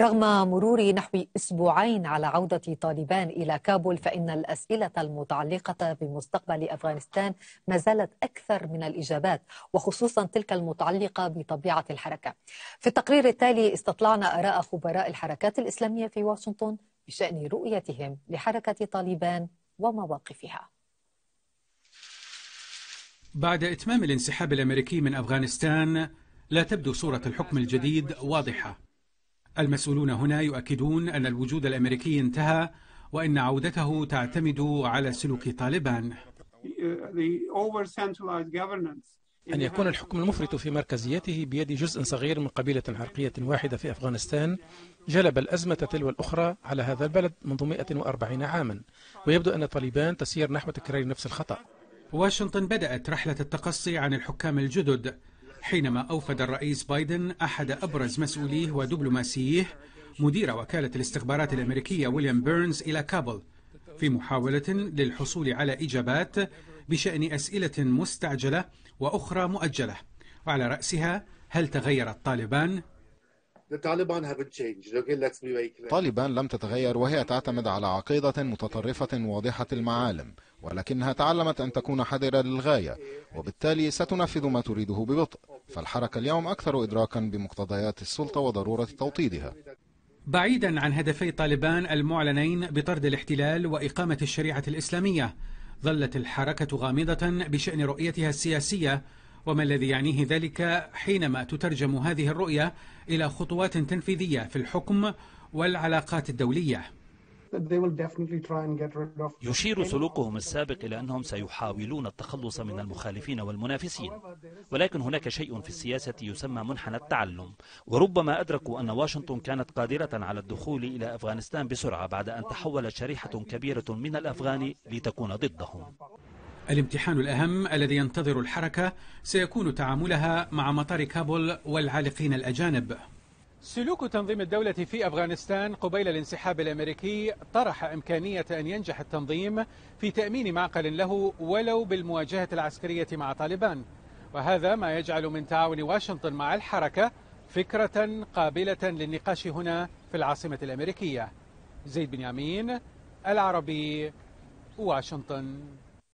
رغم مرور نحو أسبوعين على عودة طالبان إلى كابول فإن الأسئلة المتعلقة بمستقبل أفغانستان ما زالت أكثر من الإجابات وخصوصا تلك المتعلقة بطبيعة الحركة في التقرير التالي استطلعنا آراء خبراء الحركات الإسلامية في واشنطن بشأن رؤيتهم لحركة طالبان ومواقفها بعد إتمام الانسحاب الأمريكي من أفغانستان لا تبدو صورة الحكم الجديد واضحة المسؤولون هنا يؤكدون أن الوجود الأمريكي انتهى وأن عودته تعتمد على سلوك طالبان أن يكون الحكم المفرط في مركزيته بيد جزء صغير من قبيلة عرقية واحدة في أفغانستان جلب الأزمة تلو الأخرى على هذا البلد منذ 140 عاما ويبدو أن طالبان تسير نحو تكرار نفس الخطأ واشنطن بدأت رحلة التقصي عن الحكام الجدد حينما أوفد الرئيس بايدن أحد أبرز مسؤوليه ودبلوماسيه مدير وكالة الاستخبارات الأمريكية ويليام بيرنز إلى كابل في محاولة للحصول على إجابات بشأن أسئلة مستعجلة وأخرى مؤجلة وعلى رأسها هل تغير الطالبان؟ طالبان لم تتغير وهي تعتمد على عقيدة متطرفة واضحة المعالم ولكنها تعلمت أن تكون حذرة للغاية وبالتالي ستنفذ ما تريده ببطء فالحركة اليوم أكثر إدراكا بمقتضيات السلطة وضرورة توطيدها بعيدا عن هدفي طالبان المعلنين بطرد الاحتلال وإقامة الشريعة الإسلامية ظلت الحركة غامضة بشأن رؤيتها السياسية وما الذي يعنيه ذلك حينما تترجم هذه الرؤية إلى خطوات تنفيذية في الحكم والعلاقات الدولية يشير سلوكهم السابق إلى أنهم سيحاولون التخلص من المخالفين والمنافسين ولكن هناك شيء في السياسة يسمى منحنى التعلم وربما أدركوا أن واشنطن كانت قادرة على الدخول إلى أفغانستان بسرعة بعد أن تحولت شريحة كبيرة من الأفغان لتكون ضدهم الامتحان الأهم الذي ينتظر الحركة سيكون تعاملها مع مطار كابول والعالقين الأجانب سلوك تنظيم الدولة في أفغانستان قبيل الانسحاب الأمريكي طرح إمكانية أن ينجح التنظيم في تأمين معقل له ولو بالمواجهة العسكرية مع طالبان وهذا ما يجعل من تعاون واشنطن مع الحركة فكرة قابلة للنقاش هنا في العاصمة الأمريكية زيد بن يامين العربي واشنطن